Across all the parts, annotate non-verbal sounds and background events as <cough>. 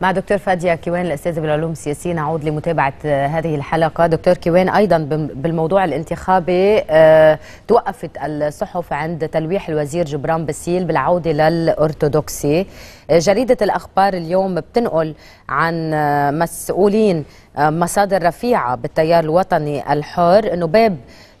مع دكتور فاديا كيوان الأستاذة بالعلوم السياسية نعود لمتابعة آه، هذه الحلقة دكتور كيوان أيضا بالموضوع الانتخابي آه، توقفت الصحف عند تلويح الوزير جبران باسيل بالعودة للأرثوذكسي آه، جريدة الأخبار اليوم بتنقل عن مسؤولين مصادر رفيعة بالتيار الوطني الحر أنه باب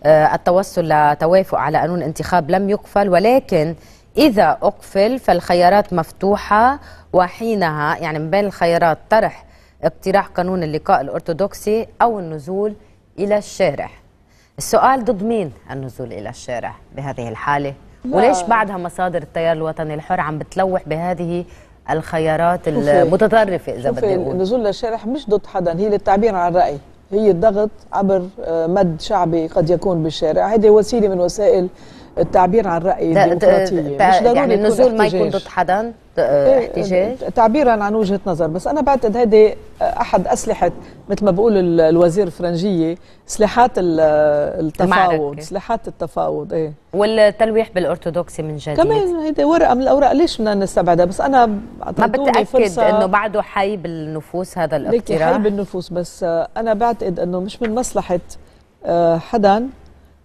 التوصل لتوافق على قانون انتخاب لم يقفل ولكن إذا أقفل فالخيارات مفتوحة وحينها يعني من بين الخيارات طرح اقتراح قانون اللقاء الأرثوذكسي أو النزول إلى الشارع السؤال ضد مين النزول إلى الشارع بهذه الحالة لا. وليش بعدها مصادر التيار الوطني الحر عم بتلوح بهذه الخيارات المتطرفة إذا بدي أقول النزول للشارع مش ضد حدا هي للتعبير عن الرأي هي الضغط عبر آه، مد شعبي قد يكون بالشارع هذه وسيلة من وسائل التعبير عن رأي الديمقراطيه مش ضروري يعني النزول ما يكون ضد حدا إيه، احتجاج تعبيرا عن وجهه نظر بس انا بعتقد هذه آه، احد اسلحه مثل ما بقول الوزير الفرنجيه سلاحات التفاوض سلاحات التفاوض ايه والتلويح بالارثوذكسي من جديد كمان هيدي ورقه من الاوراق ليش بدنا نستبعدها بس انا ما بتاكد انه بعده حي بالنفوس هذا الاقتراح حي بالنفوس بس آه، انا بعتقد انه مش من مصلحه آه، حدا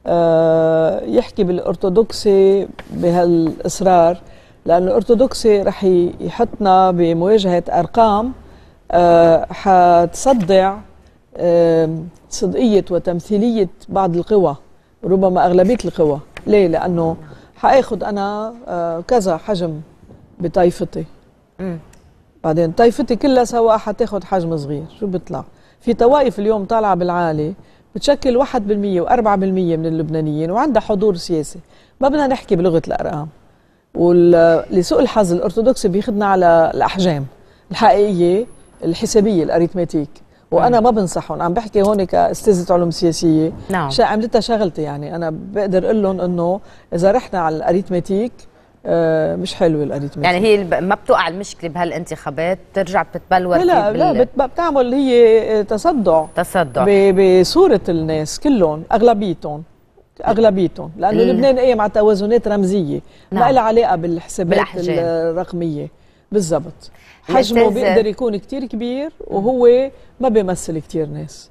آه، يحكي بالارثوذكسي بهالاصرار لانه الارثوذكسي رح يحطنا بمواجهه ارقام آه، حتصدع آه، صدقيه وتمثيليه بعض القوى ربما اغلبيه القوى ليه لانه حاخد انا كذا حجم بطائفتي بعدين طائفتي كلها سوا حتاخد حجم صغير شو بيطلع في طوائف اليوم طالعه بالعالي بتشكل 1% و4% من اللبنانيين وعندها حضور سياسي ما بدنا نحكي بلغه الارقام ولسوء الحظ الارثوذكسي بياخذنا على الاحجام الحقيقيه الحسابيه الاريتماتيك وانا ما بنصحهم عم بحكي هون كاستاذه علوم سياسيه نعم. عملتها شغلتي يعني انا بقدر اقول لهم انه اذا رحنا على الاريتماتيك آه، مش حلو الاريتميتيك يعني هي ما بتقع المشكله بهالانتخابات بترجع بتتبلور لا لا بتعمل هي تصدع تصدع بصوره الناس كلهم اغلبيتهم اغلبيتهم لانه إيه. لبنان قايم على توازنات رمزيه نعم. ما لها علاقه بالحسابات بالأحجام. الرقميه بالضبط يعني حجمه بيقدر يكون كتير كبير وهو ما بيمثل كتير ناس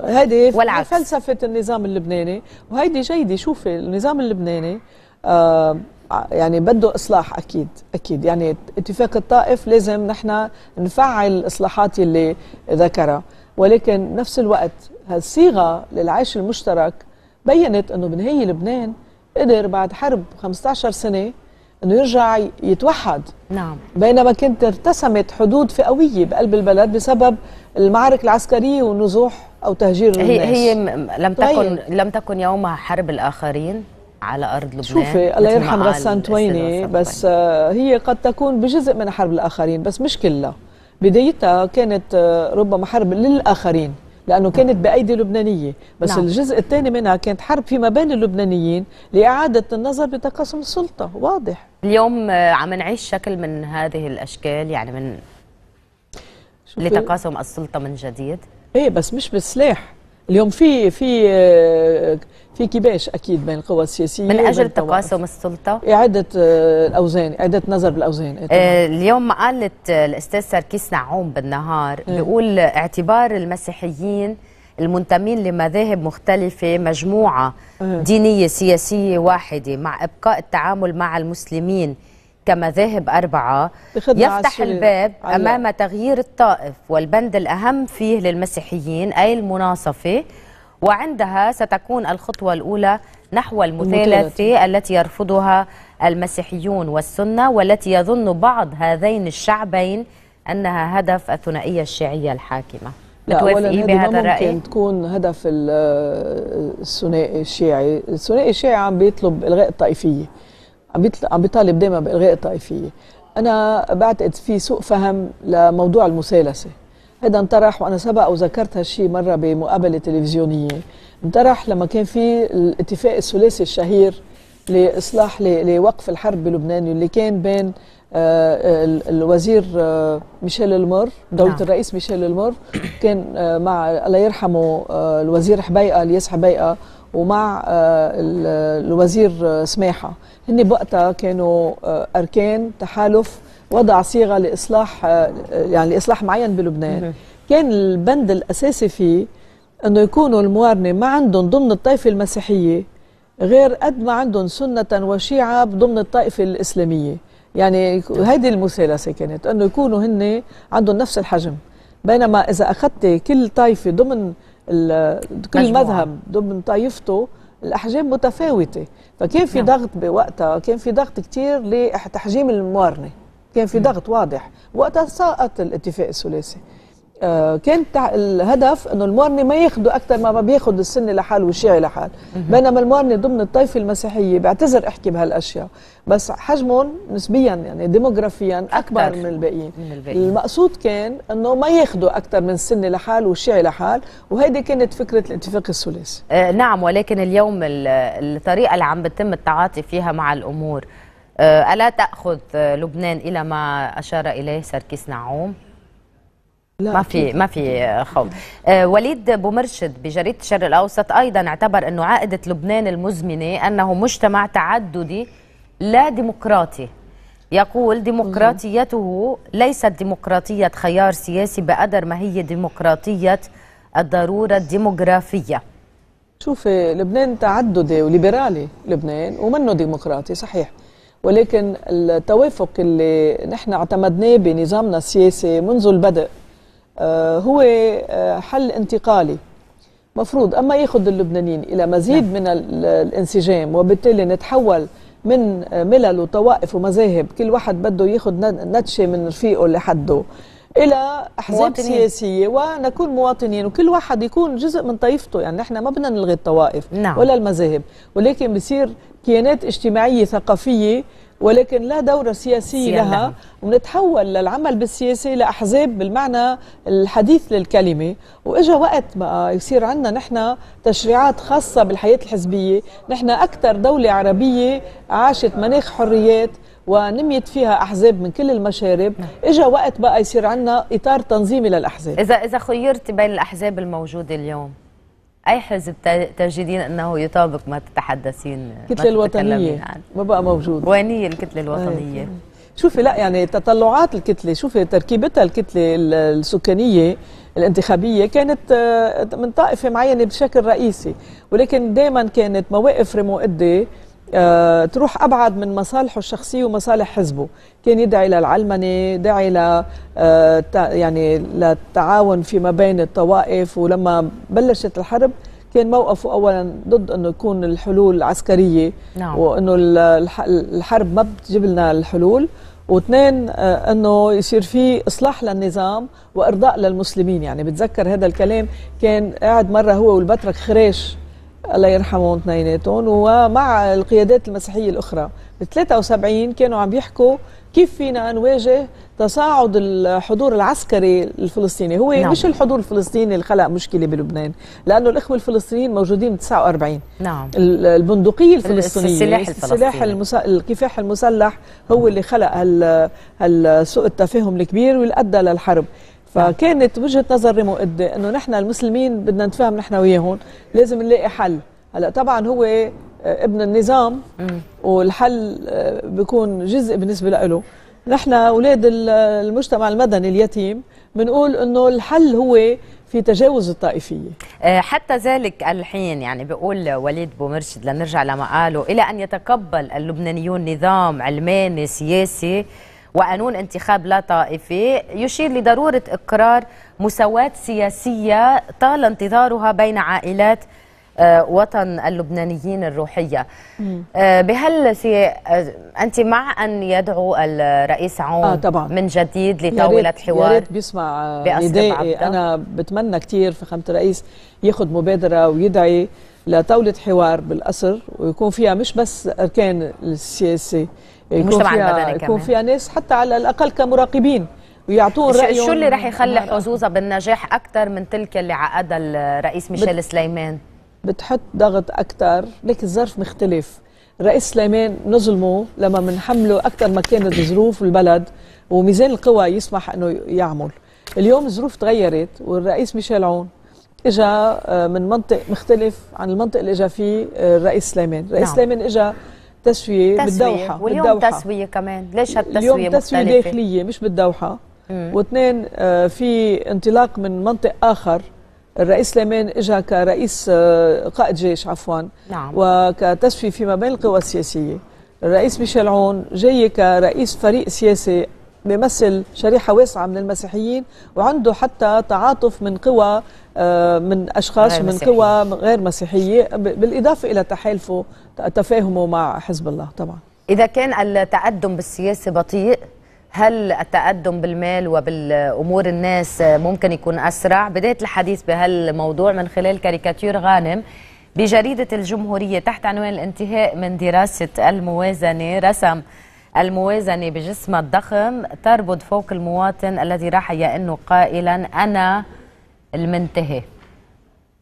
هيدي فلسفه النظام اللبناني وهيدي جيده شوفي النظام اللبناني آه يعني بده اصلاح اكيد اكيد يعني اتفاق الطائف لازم نحن نفعل الاصلاحات اللي ذكرها ولكن نفس الوقت هالصيغه للعيش المشترك بينت انه هي لبنان قدر بعد حرب 15 سنه انه يرجع يتوحد نعم بينما كانت ارتسمت حدود فئويه بقلب البلد بسبب المعارك العسكريه ونزوح او تهجير هي الناس هي لم تكن طيب. لم تكن يومها حرب الاخرين على ارض لبنان شوفي الله يرحم غسان تويني بس هي قد تكون بجزء من حرب الاخرين بس مش كلها بدايتها كانت آه، ربما حرب للاخرين لانه كانت بايدي لبنانيه بس نعم. الجزء الثاني منها كانت حرب فيما بين اللبنانيين لاعاده النظر بتقاسم السلطه واضح اليوم آه، عم نعيش شكل من هذه الاشكال يعني من لتقاسم السلطه من جديد ايه بس مش بالسلاح اليوم في في آه، في كباش اكيد بين القوى السياسيه من اجل تقاسم السلطه اعاده آه، الاوزان اعاده نظر بالاوزان إيه اليوم قالت آه، الاستاذ سركيس نعوم بالنهار إيه؟ بيقول اعتبار المسيحيين المنتمين لمذاهب مختلفة مجموعة إيه. دينية سياسية واحدة مع إبقاء التعامل مع المسلمين كمذاهب أربعة يفتح الباب أمام تغيير الطائف والبند الأهم فيه للمسيحيين أي المناصفة وعندها ستكون الخطوة الأولى نحو المثالثة التي يرفضها المسيحيون والسنة والتي يظن بعض هذين الشعبين أنها هدف الثنائية الشيعية الحاكمة لا اولا بهذا الراي ممكن تكون هدف الثنائي الشيعي الثنائي الشيعي عم بيطلب الغاء الطائفيه عم بيطالب دائما بالغاء الطائفيه انا بعتقد في سوء فهم لموضوع المثالثه هذا انطرح وانا سبق وذكرت هالشيء مره بمقابله تلفزيونيه انطرح لما كان في الاتفاق الثلاثي الشهير لاصلاح لوقف الحرب بلبنان اللي كان بين آه، الوزير آه، ميشيل المر دولة نعم. الرئيس ميشيل المر كان آه، مع الله يرحمه الوزير حبيقة الياس حبيقة ومع آه، الوزير آه، سماحه هن بوقتها كانوا آه، اركان تحالف وضع صيغه لاصلاح يعني لاصلاح معين بلبنان كان البند الاساسي فيه انه يكونوا الموارنه ما عندهم ضمن الطائفه المسيحيه غير قد ما عندهم سنه وشيعه ضمن الطائفه الاسلاميه يعني هيدي المثالثه كانت انه يكونوا هن عندهم نفس الحجم بينما اذا اخذت كل طائفه ضمن كل مذهب ضمن طائفته الاحجام متفاوته فكان في نعم. ضغط بوقتها كان في ضغط كثير لتحجيم الموارنه كان في نعم. ضغط واضح وقتها سقط الاتفاق الثلاثي آه، كان الهدف انه الموارنه ما ياخذوا اكثر ما بياخذ السني لحال والشيعي لحال بينما الموارنه ضمن الطائفه المسيحيه بعتذر احكي بهالاشياء بس حجمهم نسبيا يعني ديموغرافيا اكبر أكبر من الباقيين المقصود كان انه ما ياخذوا اكثر من السني لحال والشيعي لحال وهيدي كانت فكره الاتفاق الثلاثي آه نعم ولكن اليوم الطريقه اللي عم بتم التعاطي فيها مع الامور آه الا تاخذ آه، لبنان الى ما اشار اليه سركيس نعوم لا ما في ما في خوف آه، وليد بومرشد بجريده الشرق الاوسط ايضا اعتبر انه عائده لبنان المزمنه انه مجتمع تعددي لا ديمقراطي يقول ديمقراطيته ليست ديمقراطيه خيار سياسي بقدر ما هي ديمقراطيه الضروره الديموغرافيه شوفي لبنان تعددي وليبرالي لبنان ومنه ديمقراطي صحيح ولكن التوافق اللي نحن اعتمدناه بنظامنا السياسي منذ البدء آه، هو آه، حل انتقالي مفروض أما يأخذ اللبنانيين إلى مزيد نعم. من الانسجام وبالتالي نتحول من ملل وطوائف ومذاهب كل واحد بده ياخذ نتشه من رفيقه لحده الى احزاب مواطنين. سياسيه ونكون مواطنين وكل واحد يكون جزء من طائفته يعني نحن ما بدنا نلغي الطوائف نعم. ولا المذاهب ولكن بصير كيانات اجتماعيه ثقافيه ولكن لا دور سياسي لها نعم. ونتحول للعمل بالسياسي لأحزاب بالمعنى الحديث للكلمة وإجا وقت بقى يصير عندنا نحن تشريعات خاصة بالحياة الحزبية نحن أكثر دولة عربية عاشت مناخ حريات ونميت فيها احزاب من كل المشارب نعم. إجا وقت بقى يصير عندنا اطار تنظيمي للاحزاب اذا اذا خيرت بين الاحزاب الموجوده اليوم اي حزب تجدين انه يطابق ما تتحدثين الكتله الوطنيه ما بقى موجود وينيه الكتله الوطنيه شوفي لا يعني تطلعات الكتله شوفي تركيبتها الكتله السكانيه الانتخابيه كانت آه، من طائفه معينه بشكل رئيسي ولكن دائما كانت مواقف رموقده آه تروح ابعد من مصالحه الشخصيه ومصالح حزبه، كان يدعي للعلمنه، دعي ل آه يعني للتعاون فيما بين الطوائف ولما بلشت الحرب كان موقفه اولا ضد انه يكون الحلول عسكريه نعم. وانه الحرب ما بتجيب لنا الحلول واثنين آه، انه يصير في اصلاح للنظام وارضاء للمسلمين يعني بتذكر هذا الكلام كان قاعد مره هو والبترك خريش الله يرحمهم اثنيناتهم ومع القيادات المسيحيه الاخرى ب 73 كانوا عم يحكوا كيف فينا نواجه تصاعد الحضور العسكري الفلسطيني هو نعم. مش الحضور الفلسطيني اللي خلق مشكله بلبنان لانه الاخوه الفلسطينيين موجودين من 49 نعم البندقيه الفلسطينيه السلاح الفلسطيني السلاح الكفاح المسلح هو اللي خلق هال... هالسوء التفاهم الكبير واللي ادى للحرب فكانت وجهه نظر ريمو قد انه نحن المسلمين بدنا نتفاهم نحن وياهم لازم نلاقي حل هلا طبعا هو آه، ابن النظام والحل آه، بيكون جزء بالنسبه له نحن اولاد المجتمع المدني اليتيم بنقول انه الحل هو في تجاوز الطائفية آه، حتى ذلك الحين يعني بيقول وليد بومرشد لنرجع لما قاله إلى أن يتقبل اللبنانيون نظام علماني سياسي وقانون انتخاب لا طائفي يشير لضرورة إقرار مساواة سياسية طال انتظارها بين عائلات آه، وطن اللبنانيين الروحية آه، بهل آه، أنت مع أن يدعو الرئيس عون آه طبعا. من جديد لطاولة حوار ياريت بيسمع ندائي أنا بتمنى كتير فخامة الرئيس يأخذ مبادرة ويدعي لطاولة حوار بالقصر ويكون فيها مش بس أركان السياسة يكون فيها يكون فيها ناس حتى على الأقل كمراقبين ويعطون رأيهم شو اللي رح يخلي حظوظها بالنجاح أكثر من تلك اللي عقدها الرئيس ميشيل بت... سليمان؟ بتحط ضغط أكثر لكن الظرف مختلف الرئيس سليمان نظلمه لما منحمله أكثر ما كانت ظروف البلد وميزان القوى يسمح أنه يعمل اليوم الظروف تغيرت والرئيس ميشيل عون اجى آه، من منطق مختلف عن المنطق اللي اجى فيه آه، الرئيس سليمان، الرئيس نعم. سليمان اجى تسويه, بالدوحه واليوم بالدوحة. تسويه كمان، ليش هالتسويه اليوم تسويه مختلفة؟ داخليه مش بالدوحه واثنين آه، في انطلاق من منطق اخر الرئيس سليمان اجى كرئيس قائد جيش عفوا نعم. وكتسفي فيما بين القوى السياسيه الرئيس ميشيل عون جاي كرئيس فريق سياسي بيمثل شريحة واسعة من المسيحيين وعنده حتى تعاطف من قوى آه، من أشخاص من قوى غير مسيحية بالإضافة إلى تحالفه تفاهمه مع حزب الله طبعا إذا كان التقدم بالسياسة بطيء هل التقدم بالمال وبالامور الناس ممكن يكون اسرع؟ بدايه الحديث بهالموضوع من خلال كاريكاتير غانم بجريده الجمهوريه تحت عنوان الانتهاء من دراسه الموازنه رسم الموازنة بجسم الضخم تربط فوق المواطن الذي راح يأنه قائلا أنا المنتهي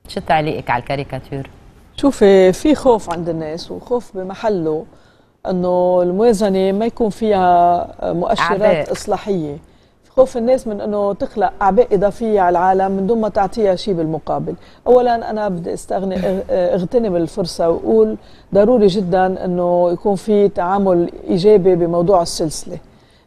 شو تعليقك على الكاريكاتير؟ شوفي في خوف عند الناس وخوف بمحله انه الموازنه ما يكون فيها مؤشرات عباء. اصلاحيه خوف الناس من انه تخلق اعباء اضافيه على العالم من دون ما تعطيها شيء بالمقابل اولا انا بدي استغني اغتنم الفرصه واقول ضروري جدا انه يكون في تعامل ايجابي بموضوع السلسله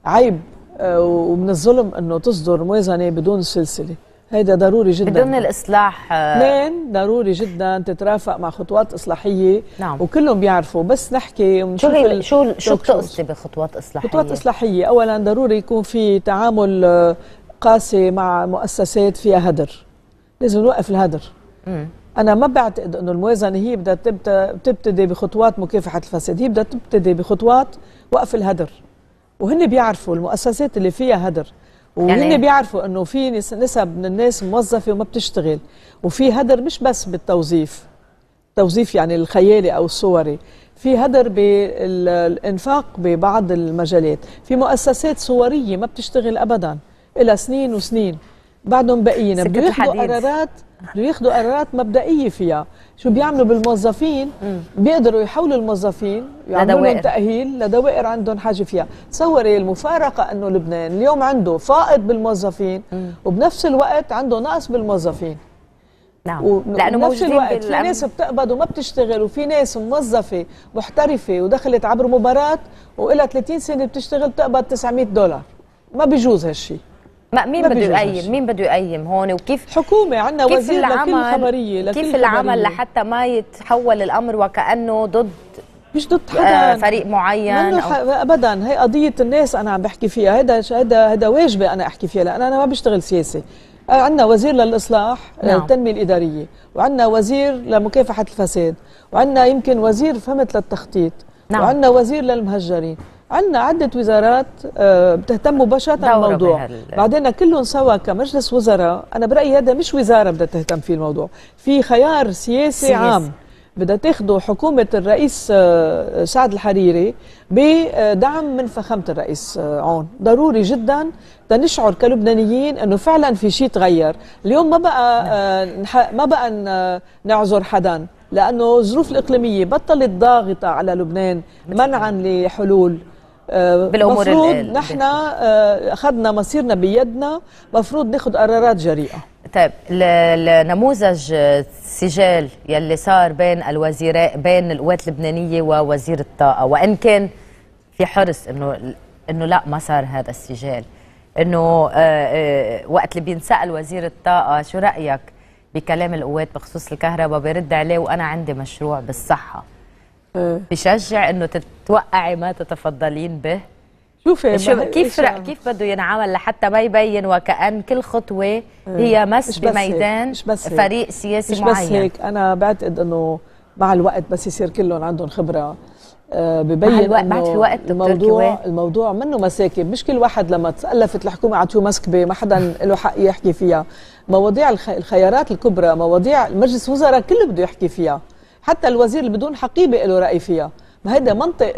عيب آه، ومن الظلم انه تصدر موازنه بدون سلسله هيدا ضروري جدا بدون الاصلاح آه، اثنين ضروري جدا تترافق مع خطوات اصلاحيه نعم. وكلهم بيعرفوا بس نحكي ونشوف شو شو شو بتقصدي بخطوات اصلاحيه خطوات اصلاحيه اولا ضروري يكون في تعامل آه، قاسي مع مؤسسات فيها هدر لازم نوقف الهدر م. انا ما بعتقد انه الموازنه هي بدها تبتدي بخطوات مكافحه الفساد هي بدها تبتدي بخطوات وقف الهدر وهن بيعرفوا المؤسسات اللي فيها هدر وهن يعني بيعرفوا انه في نسب من الناس موظفه وما بتشتغل وفي هدر مش بس بالتوظيف التوظيف يعني الخيالي او الصوري في هدر بالانفاق ببعض المجالات في مؤسسات صوريه ما بتشتغل ابدا لها سنين وسنين بعدهم باقيين بده ياخذوا قرارات بده ياخذوا قرارات مبدئيه فيها شو بيعملوا بالموظفين بيقدروا يحولوا الموظفين يعملوا لهم تاهيل لدوائر عندهم حاجه فيها تصوري المفارقه انه لبنان اليوم عنده فائض بالموظفين مم. وبنفس الوقت عنده نقص بالموظفين نعم لانه بنفس الوقت في ناس بتقبض وما بتشتغل وفي ناس موظفه محترفه ودخلت عبر مباراه وإلها 30 سنه بتشتغل بتقبض 900 دولار ما بيجوز هالشيء ما مين بده يقيم مين بده يقيم هون وكيف حكومه عندنا وزير لكل خبريه لكل كيف العمل لحتى ما يتحول الامر وكانه ضد مش ضد حدا آه، فريق معين أو... ابدا هي قضيه الناس انا عم بحكي فيها هذا هذا هذا واجبي انا احكي فيها لان انا ما بشتغل سياسي آه، عندنا وزير للاصلاح آه، نعم. للتنميه الاداريه وعندنا وزير لمكافحه الفساد وعندنا يمكن وزير فهمت للتخطيط نعم. وعندنا وزير للمهجرين عندنا عدة وزارات آه، بتهتم مباشرة بالموضوع بعدين كلهم سوا كمجلس وزراء أنا برأيي هذا مش وزارة بدها تهتم فيه الموضوع في خيار سياسي, سياسي. عام بدها تاخده حكومة الرئيس آه، سعد الحريري بدعم من فخامة الرئيس آه، عون ضروري جدا تنشعر كلبنانيين انه فعلا في شيء تغير اليوم ما بقى نعم. ما بقى نعذر حدا لانه الظروف الاقليميه بطلت ضاغطه على لبنان منعا لحلول بالامور نحن آه، اخذنا مصيرنا بيدنا مفروض ناخذ قرارات جريئه طيب النموذج السجال يلي صار بين الوزيراء بين القوات اللبنانيه ووزير الطاقه وان كان في حرص انه انه لا ما صار هذا السجال انه آه، آه، وقت اللي بينسال وزير الطاقه شو رايك بكلام القوات بخصوص الكهرباء بيرد عليه وانا عندي مشروع بالصحه بشجع آه. انه تتوقعي ما تتفضلين به شوفي شو كيف رأ... كيف بده ينعمل لحتى ما يبين وكأن كل خطوة آه. هي مس بميدان مش بس فريق سياسي مش معين مش بس هيك أنا بعتقد أنه مع الوقت بس يصير كلهم عندهم خبرة آه ببين الوقت بعد في وقت الموضوع الموضوع منه مساكب مش كل واحد لما تألفت الحكومة عطوه مسكبة ما حدا له حق يحكي فيها مواضيع الخيارات الكبرى مواضيع مجلس وزراء كله بده يحكي فيها حتى الوزير اللي بدون حقيبه له راي فيها ما هيدا منطق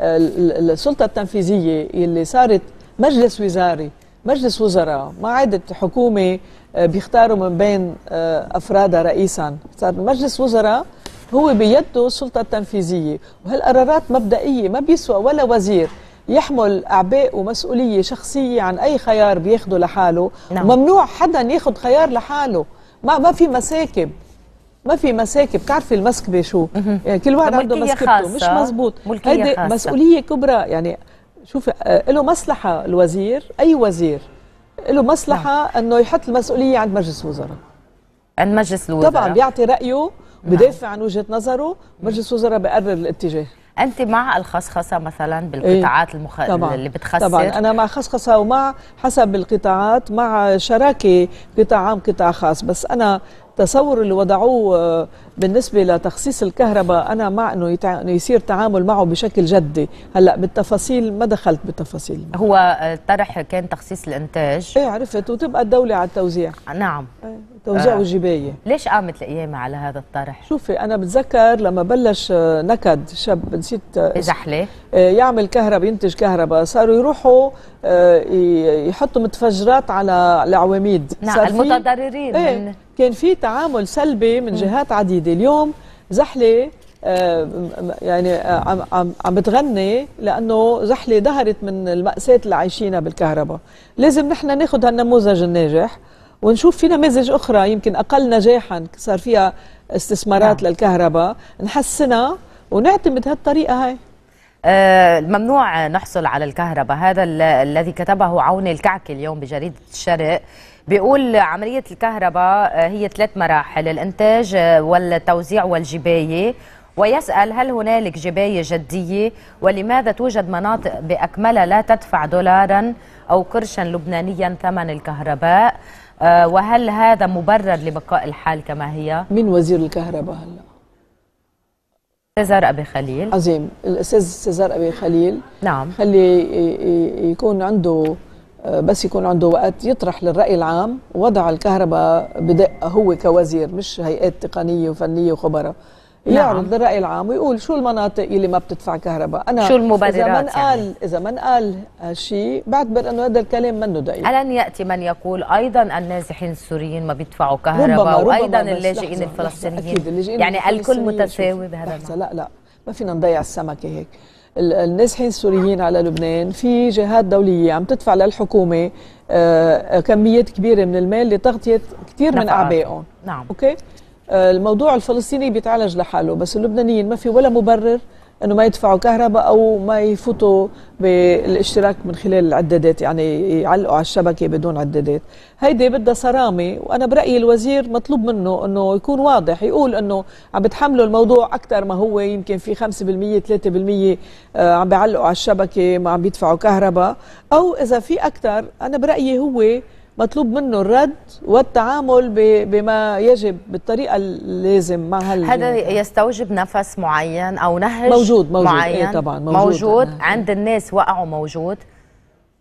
السلطه التنفيذيه اللي صارت مجلس وزاري مجلس وزراء ما عادت حكومه آه، بيختاروا من بين آه، افرادها رئيسا صار مجلس وزراء هو بيده السلطه التنفيذيه وهالقرارات مبدئيه ما بيسوى ولا وزير يحمل اعباء ومسؤوليه شخصيه عن اي خيار بياخده لحاله نعم. ممنوع حدا ياخذ خيار لحاله ما ما في مساكب ما في مساكب بتعرف المسك بشو يعني كل واحد عنده مسكبته مش مزبوط هيدي مسؤوليه كبرى يعني شوفي له آه، مصلحه الوزير اي وزير له مصلحه نعم. انه يحط المسؤوليه عند مجلس الوزراء عند مجلس الوزراء طبعا بيعطي رايه نعم. بدافع عن وجهه نظره مجلس الوزراء بقرر الاتجاه انت مع الخصخصه مثلا بالقطاعات إيه؟ المخ... طبعًا. اللي بتخسر طبعا انا مع خصخصه ومع حسب القطاعات مع شراكه قطاع عام قطاع خاص بس انا التصور اللي وضعوه آه، بالنسبه لتخصيص الكهرباء انا مع انه يتع... يصير تعامل معه بشكل جدي هلا بالتفاصيل ما دخلت بالتفاصيل هو الطرح آه، كان تخصيص الانتاج ايه عرفت وتبقى الدوله على التوزيع نعم ايه توزيع آه. وجبايه ليش قامت القيامه على هذا الطرح شوفي انا بتذكر لما بلش آه، نكد شاب نسيت زحله يعمل كهرباء ينتج كهرباء صاروا يروحوا يحطوا متفجرات على العواميد نعم المتضررين ايه. من كان في تعامل سلبي من جهات عديده اليوم زحله آه، يعني آه، عم عم عم بتغني لانه زحله ظهرت من الماساه اللي عايشينها بالكهرباء لازم نحن ناخذ هالنموذج الناجح ونشوف في نماذج اخرى يمكن اقل نجاحا صار فيها استثمارات نعم. للكهرباء نحسنها ونعتمد هالطريقه هاي آه، ممنوع نحصل على الكهرباء هذا الذي كتبه عون الكعكي اليوم بجريدة الشرق بيقول عملية الكهرباء آه، هي ثلاث مراحل الإنتاج آه، والتوزيع والجباية ويسأل هل هنالك جباية جدية ولماذا توجد مناطق بأكملها لا تدفع دولارا أو قرشا لبنانيا ثمن الكهرباء آه، وهل هذا مبرر لبقاء الحال كما هي؟ من وزير الكهرباء هلا؟ سيزار أبي خليل عظيم الأستاذ سيزار أبي خليل نعم خلي يكون عنده بس يكون عنده وقت يطرح للرأي العام وضع الكهرباء بدقة هو كوزير مش هيئات تقنية وفنية وخبراء نعم. يعرض للرأي العام ويقول شو المناطق اللي ما بتدفع كهرباء أنا شو المبررات يعني؟ إذا من قال يعني؟ إذا من قال هالشيء بعتبر أنه هذا الكلام منه دقيق ألن يأتي من يقول أيضا النازحين السوريين ما بيدفعوا كهرباء ربما ربما وأيضا اللاجئين الفلسطينيين أكيد اللاجئين يعني الكل متساوي بهذا لا لا ما فينا نضيع السمكة هيك النازحين السوريين على لبنان في جهات دولية عم تدفع للحكومة آه، آه، كميات كبيرة من المال لتغطية كثير من أعبائهم نعم أوكي آه، الموضوع الفلسطيني بيتعالج لحاله بس اللبنانيين ما في ولا مبرر انه ما يدفعوا كهرباء او ما يفوتوا بالاشتراك من خلال العدادات يعني يعلقوا على الشبكه بدون عدادات هيدي بدها صرامه وانا برايي الوزير مطلوب منه انه يكون واضح يقول انه عم بتحملوا الموضوع اكثر ما هو يمكن في 5% 3% آه، عم بيعلقوا على الشبكه ما عم بيدفعوا كهرباء او اذا في اكثر انا برايي هو مطلوب منه الرد والتعامل بما يجب بالطريقه اللازم مع هال هذا يستوجب نفس معين او نهج موجود موجود إيه، معين إيه طبعا موجود, موجود نعم. عند الناس وقعوا موجود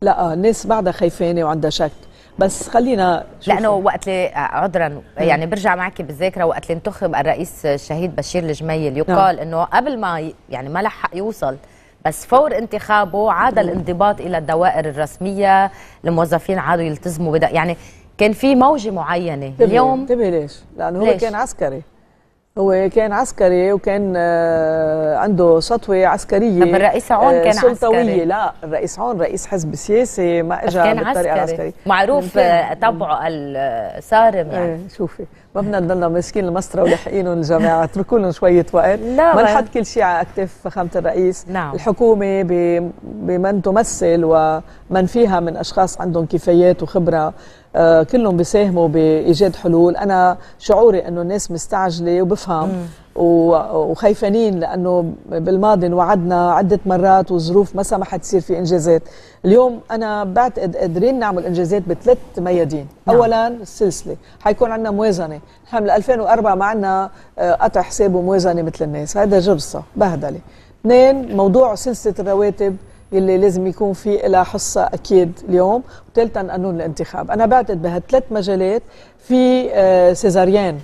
لا آه، الناس بعدها خايفانه وعندها شك بس خلينا شوفه. لانه وقت اللي آه، عذرا يعني برجع معك بالذاكره وقت اللي انتخب الرئيس الشهيد بشير الجميل يقال نعم. انه قبل ما يعني ما لحق يوصل بس فور انتخابه عاد الانضباط إلى الدوائر الرسمية الموظفين عادوا يلتزموا بدأ يعني كان في موجة معينة اليوم تبهي ليش؟ لأنه هو كان عسكري هو كان عسكري وكان آه، عنده سطوه عسكريه طب الرئيس عون آه، كان سلطوية. عسكري لا الرئيس عون رئيس حزب سياسي ما اجى بالطريقه عسكري. العسكريه معروف آه، طبعه الصارم يعني ايه شوفي ما بدنا نضلنا ماسكين المسطره ولاحقينهم الجماعه <laughs> اتركوا لهم شويه وقت لا ما نحط كل شيء على اكتاف فخامه الرئيس نعم. الحكومه بمن تمثل ومن فيها من اشخاص عندهم كفايات وخبره آه، كلهم بيساهموا بايجاد حلول انا شعوري انه الناس مستعجله وبفهم وخيفانين لانه بالماضي وعدنا عده مرات والظروف ما سمحت تصير في انجازات اليوم انا بعتقد قادرين نعمل انجازات بثلاث ميادين نعم. اولا السلسله حيكون عندنا موازنه نحن 2004 ما عندنا آه، قطع حساب وموازنه مثل الناس هذا جرصه بهدله اثنين موضوع سلسله الرواتب يلي لازم يكون في لها حصه اكيد اليوم وثالثا قانون الانتخاب انا بعتقد بهالثلاث مجالات في آه، سيزاريان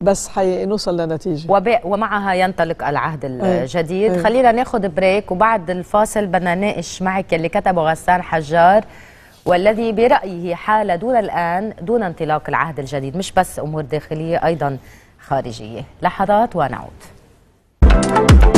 بس حي نوصل لنتيجه وب... ومعها ينطلق العهد إيه، الجديد أي. خلينا ناخذ بريك وبعد الفاصل بدنا نناقش معك اللي كتبه غسان حجار والذي برايه حال دون الان دون انطلاق العهد الجديد مش بس امور داخليه ايضا خارجيه لحظات ونعود